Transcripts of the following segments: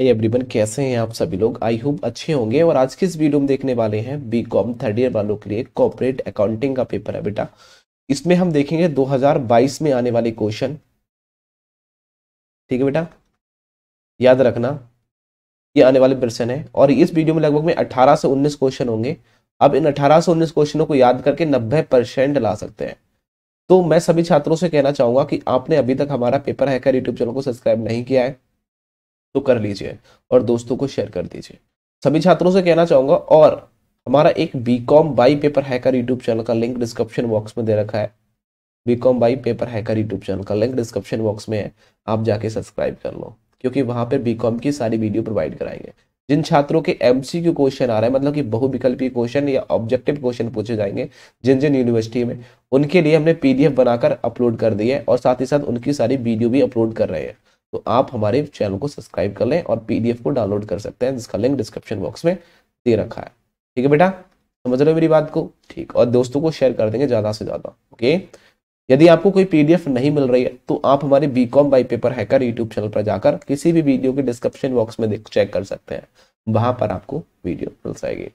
ए everyone कैसे हैं आप सभी लोग आई होप अच्छे होंगे और आज के इस वीडियो में देखने वाले हैं बी कॉम थर्ड ईयर वालों के लिए कॉपरेट अकाउंटिंग का पेपर है बेटा इसमें हम देखेंगे 2022 में आने वाले क्वेश्चन ठीक है बेटा याद रखना ये आने वाले प्रश्न है और इस वीडियो में लगभग में अठारह से उन्नीस क्वेश्चन होंगे अब इन अठारह से उन्नीस क्वेश्चनों को याद करके नब्बे परसेंट ला सकते हैं तो मैं सभी छात्रों से कहना चाहूंगा कि आपने अभी तक हमारा पेपर है यूट्यूब चैनल को सब्सक्राइब नहीं किया है तो कर लीजिए और दोस्तों को शेयर कर दीजिए सभी छात्रों से कहना चाहूंगा और हमारा एक B com by paper hacker YouTube channel का लिंक डिस्क्रिप्शन बॉक्स में दे रखा है B com by paper hacker YouTube channel का लिंक डिस्क्रिप्शन बॉक्स में है आप जाके सब्सक्राइब कर लो क्योंकि वहां पर बी की सारी वीडियो प्रोवाइड कराएंगे जिन छात्रों के एम सी क्यू क्वेश्चन आ रहे हैं मतलब कि बहुविकल्पी क्वेश्चन या ऑब्जेक्टिव क्वेश्चन पूछे जाएंगे जिन जिन यूनिवर्सिटी में उनके लिए हमने पीडीएफ बनाकर अपलोड कर दी है और साथ ही साथ उनकी सारी वीडियो भी अपलोड कर रहे हैं तो आप हमारे चैनल को सब्सक्राइब कर लें और पीडीएफ को डाउनलोड कर सकते हैं जिसका लिंक डिस्क्रिप्शन बॉक्स में दे रखा है ठीक है बेटा समझ रहे हो मेरी बात को ठीक और दोस्तों को शेयर कर देंगे ज़्यादा से ज़्यादा ओके यदि आपको कोई पीडीएफ नहीं मिल रही है तो आप हमारे B com by paper hacker YouTube channel पर जाकर किसी भी वीडियो के डिस्क्रिप्शन बॉक्स में चेक कर सकते हैं वहां पर आपको वीडियो मिल जाएगी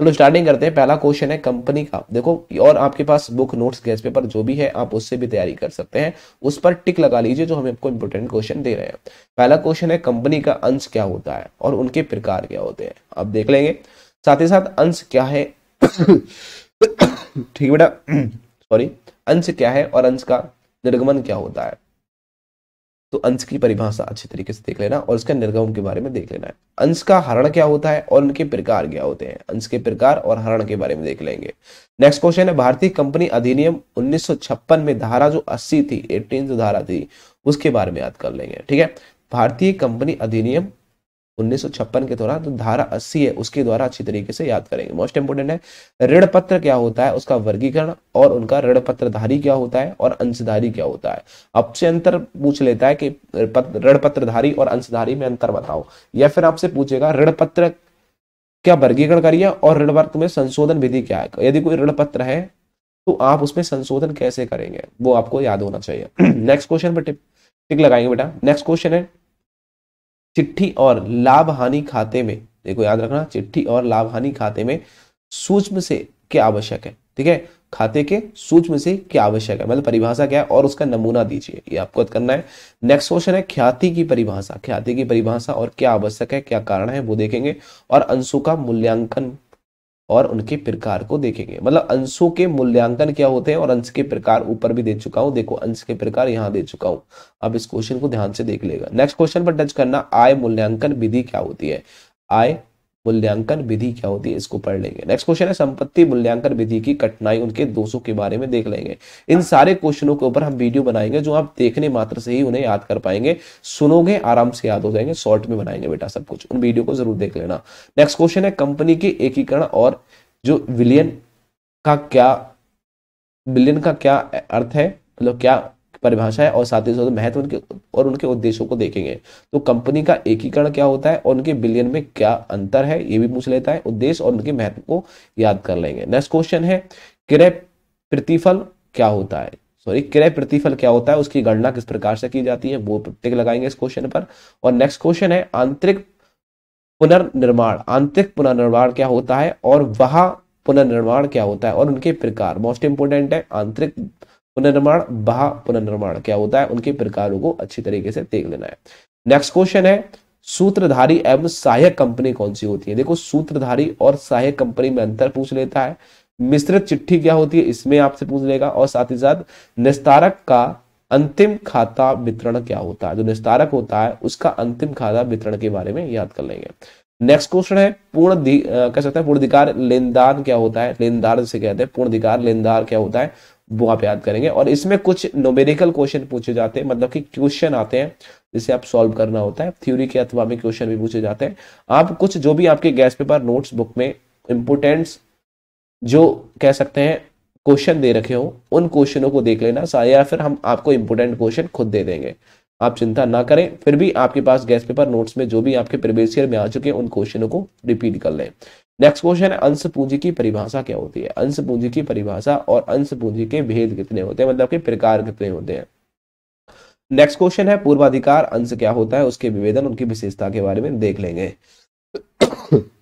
चलो स्टार्टिंग करते हैं पहला क्वेश्चन है कंपनी का देखो और आपके पास बुक नोट्स गैस पेपर जो भी है आप उससे भी तैयारी कर सकते हैं उस पर टिक लगा लीजिए जो हम आपको इंपोर्टेंट क्वेश्चन दे रहे हैं पहला क्वेश्चन है कंपनी का अंश क्या होता है और उनके प्रकार क्या होते हैं आप देख लेंगे साथ ही साथ अंश क्या है ठीक बेटा सॉरी अंश क्या है और अंश का निर्गमन क्या होता है तो अंश की परिभाषा अच्छे तरीके से देख लेना और इसका निर्गम के बारे में देख लेना है अंश का हरण क्या होता है और उनके प्रकार क्या होते हैं अंश के प्रकार और हरण के बारे में देख लेंगे नेक्स्ट क्वेश्चन है भारतीय कंपनी अधिनियम 1956 में धारा जो 80 थी एटीन जो धारा थी उसके बारे में याद कर लेंगे ठीक है भारतीय कंपनी अधिनियम उन्नीस के दौरान तो धारा 80 है उसके द्वारा अच्छी तरीके से याद करेंगे मोस्ट इंपोर्टेंट है ऋण पत्र क्या होता है उसका वर्गीकरण और उनका ऋण पत्रधारी क्या होता है और अंशधारी क्या होता है आपसे अंतर पूछ लेता है कि ऋण पत्रधारी और अंशधारी में अंतर बताओ या फिर आपसे पूछेगा ऋण पत्र क्या वर्गीकरण करिए और ऋण वर्ग में संशोधन विधि क्या है यदि कोई ऋण पत्र है तो आप उसमें संशोधन कैसे करेंगे वो आपको याद होना चाहिए नेक्स्ट क्वेश्चन पर टिक लगाएंगे बेटा नेक्स्ट क्वेश्चन है चिट्ठी और लाभ हानि खाते में देखो याद रखना चिट्ठी और लाभ हानि खाते में सूक्ष्म से क्या आवश्यक है ठीक है खाते के सूक्ष्म से क्या आवश्यक है मतलब परिभाषा क्या है और उसका नमूना दीजिए ये आपको करना है नेक्स्ट क्वेश्चन है ख्याति की परिभाषा ख्याति की परिभाषा और क्या आवश्यक है क्या कारण है वो देखेंगे और अंशों का मूल्यांकन और उनके प्रकार को देखेंगे मतलब अंशों के मूल्यांकन क्या होते हैं और अंश के प्रकार ऊपर भी दे चुका हूं देखो अंश के प्रकार यहां दे चुका हूं अब इस क्वेश्चन को ध्यान से देख लेगा नेक्स्ट क्वेश्चन पर टच करना आय मूल्यांकन विधि क्या होती है आय मूल्यांकन विधि क्या होती है इसको पढ़ लेंगे नेक्स्ट क्वेश्चन है संपत्ति मूल्यांकन विधि की कठिनाई उनके दोषों के बारे में देख लेंगे इन सारे क्वेश्चनों के ऊपर हम वीडियो बनाएंगे जो आप देखने मात्र से ही उन्हें याद कर पाएंगे सुनोगे आराम से याद हो जाएंगे शॉर्ट में बनाएंगे बेटा सब कुछ उन वीडियो को जरूर देख लेना नेक्स्ट क्वेश्चन है कंपनी के एकीकरण और जो विलियन का क्या बिलियन का क्या अर्थ है मतलब क्या परिभाषा है और साथ ही साथ महत्व उनके और उनके उद्देश्यों को देखेंगे तो कंपनी का एकीकरण क्या होता है और उनके बिलियन में क्या अंतर है ये भी पूछ लेता है उद्देश्य और उनके महत्व को याद कर लेंगे नेक्स्ट क्वेश्चन है क्रय प्रतिफल क्या होता है सॉरी क्रय प्रतिफल क्या होता है उसकी गणना किस प्रकार से की जाती है वो टिक लगाएंगे इस क्वेश्चन पर और नेक्स्ट क्वेश्चन है आंतरिक पुनर्निर्माण आंतरिक पुनर्निर्माण क्या होता है और वह पुनर्निर्माण क्या होता है और उनके प्रकार मोस्ट इंपोर्टेंट है आंतरिक पुनर्निर्माण बहा पुनर्निर्माण क्या होता है उनके प्रकारों को अच्छी तरीके से देख लेना है नेक्स्ट क्वेश्चन है सूत्रधारी एवं सहायक कंपनी कौन सी होती है देखो सूत्रधारी और सहायक कंपनी में अंतर पूछ लेता है मिश्रित चिट्ठी क्या होती है इसमें आपसे पूछ लेगा और साथ ही साथ निस्तारक का अंतिम खाता वितरण क्या होता है जो निस्तारक होता है उसका अंतिम खाता वितरण के बारे में याद कर लेंगे नेक्स्ट क्वेश्चन है पूर्ण कह सकते हैं अधिकार लेनदान क्या होता है लेनदार जिसे कहते हैं पूर्णाधिकार लेनदार क्या होता है वो आप याद करेंगे और इसमें कुछ नोमेरिकल क्वेश्चन पूछे जाते हैं मतलब कि क्वेश्चन आते हैं जिसे आप सॉल्व करना होता है थ्योरी के अथवा में क्वेश्चन भी पूछे जाते हैं आप कुछ जो भी आपके गैस पेपर नोट्स बुक में इम्पोर्टेंट्स जो कह सकते हैं क्वेश्चन दे रखे हो उन क्वेश्चनों को देख लेना या फिर हम आपको इम्पोर्टेंट क्वेश्चन खुद दे देंगे आप चिंता ना करें फिर भी आपके पास गैस पेपर नोट्स में जो भी आपके प्रीवियस ईयर में आ चुके हैं उन क्वेश्चनों को रिपीट कर लें नेक्स्ट क्वेश्चन है अंश पूंजी की परिभाषा क्या होती है अंश पूंजी की परिभाषा और अंश पूंजी के भेद कितने होते हैं मतलब के प्रकार कितने होते हैं नेक्स्ट क्वेश्चन है पूर्वाधिकार अंश क्या होता है उसके विवेदन उनकी विशेषता के बारे में देख लेंगे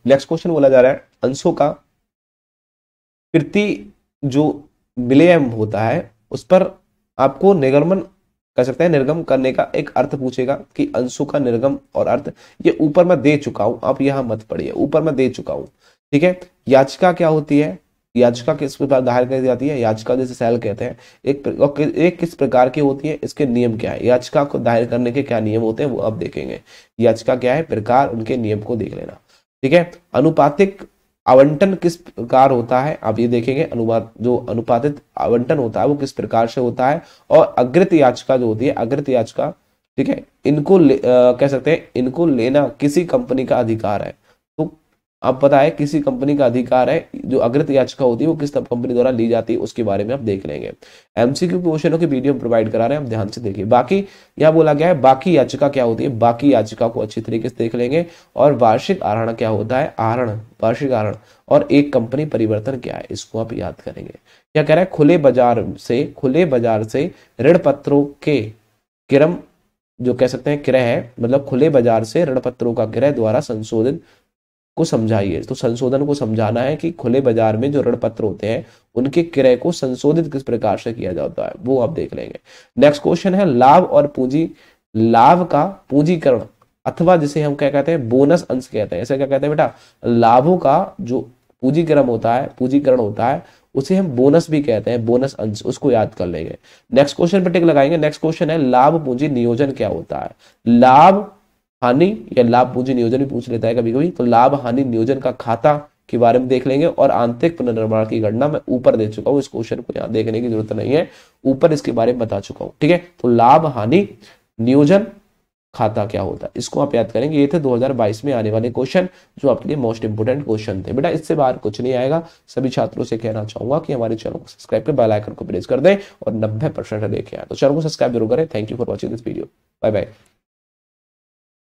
नेक्स्ट क्वेश्चन बोला जा रहा है अंशों का कृति जो विलय होता है उस पर आपको निगमन कर सकते हैं निर्गम करने का एक अर्थ पूछेगा कि अंशु का निर्गम और अर्थ ये ऊपर मैं दे चुका हूं आप यहां मत पढ़िए ऊपर मैं दे चुका हूं ठीक है याचिका क्या होती है याचिका किस प्रकार दायर कर जाती है याचिका जैसे सेल कहते हैं एक एक किस प्रकार की होती है इसके नियम क्या है याचिका को दायर करने के क्या नियम होते हैं वो अब देखेंगे याचिका क्या है प्रकार उनके नियम को देख लेना ठीक है अनुपातिक आवंटन किस प्रकार होता है आप ये देखेंगे अनुपात जो अनुपातित आवंटन होता है वो किस प्रकार से होता है और अग्रित याचिका जो होती है अग्रित याचिका ठीक है इनको ले, आ, कह सकते हैं इनको लेना किसी कंपनी का अधिकार है आप पता है किसी कंपनी का अधिकार है जो अग्रित याचिका होती है वो किस कंपनी द्वारा ली जाती है उसके बारे में आप देख लेंगे एमसीक्यू क्वेश्चनों की वीडियो प्रोवाइड करा रहे हैं आप ध्यान से देखिए बाकी यहाँ बोला गया है बाकी याचिका क्या होती है बाकी याचिका को अच्छी तरीके से देख लेंगे और वार्षिक आहरण क्या होता है आहरण वार्षिक आहरण और एक कंपनी परिवर्तन क्या है इसको आप याद करेंगे क्या कह रहे हैं खुले बाजार से खुले बाजार से ऋण पत्रों के किरम जो कह सकते हैं क्रय है मतलब खुले बाजार से ऋण पत्रों का क्रय द्वारा संशोधित को समझाइए तो संशोधन को समझाना है कि खुले बाजार में जो ऋण पत्र होते हैं उनके क्रय को संशोधित किस प्रकार से किया जाता है वो आप देख लेंगे नेक्स्ट क्वेश्चन है लाभ और पूंजी लाभ का पूंजीकरण अथवा जिसे हम क्या कहते हैं बोनस अंश कहते हैं ऐसे क्या कहते हैं बेटा लाभों का जो पूंजीकरण होता है पूंजीकरण होता है उसे हम बोनस भी कहते हैं बोनस अंश उसको याद कर लेंगे नेक्स्ट क्वेश्चन पर टिक लगाएंगे नेक्स्ट क्वेश्चन है लाभ पूंजी नियोजन क्या होता है लाभ हानि या लाभ पूंजी नियोजन भी पूछ लेता है कभी कभी तो लाभ हानि नियोजन का खाता के बारे में देख लेंगे और आंतरिक पुनर्निर्माण की गणना मैं ऊपर दे चुका हूँ इस क्वेश्चन को यहाँ देखने की जरूरत नहीं है ऊपर इसके बारे में बता चुका हूँ ठीक है तो लाभ हानि नियोजन खाता क्या होता है इसको आप याद करेंगे ये थे 2022 में आने वाले क्वेश्चन जो आपके लिए मोस्ट इंपोर्टेंट क्वेश्चन थे बेटा इससे बाहर कुछ नहीं आएगा सभी छात्रों से कहना चाहूंगा कि हमारे चैनल को सब्सक्राइब कर बेल आइकन को प्रेस कर दें और 90 परसेंट लेके आए तो चैनल को सब्सक्राइब जरूर करें thank you for watching this video bye bye